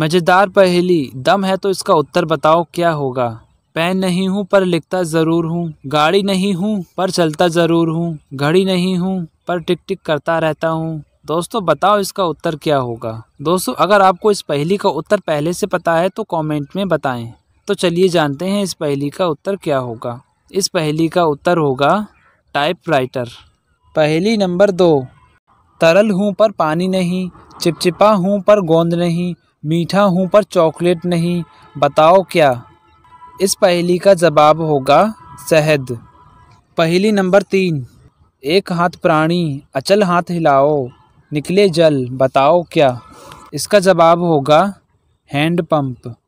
मज़ेदार पहेली दम है तो इसका उत्तर बताओ क्या होगा पेन नहीं हूँ पर लिखता ज़रूर हूँ गाड़ी नहीं हूँ पर चलता ज़रूर हूँ घड़ी नहीं हूँ पर टिक टिक करता रहता हूँ दोस्तों बताओ इसका उत्तर क्या होगा दोस्तों अगर आपको इस पहेली का उत्तर पहले से पता है तो कमेंट में बताएं तो चलिए जानते हैं इस पहेली का उत्तर क्या होगा इस पहेली का उत्तर होगा राइटर पहेली नंबर दो तरल हूँ पर पानी नहीं चिपचिपा हूँ पर गोंद नहीं मीठा हूँ पर चॉकलेट नहीं बताओ क्या इस पहेली का जवाब होगा शहद पहेली नंबर तीन एक हाथ प्राणी अचल हाथ हिलाओ निकले जल बताओ क्या इसका जवाब होगा हैंडपम्प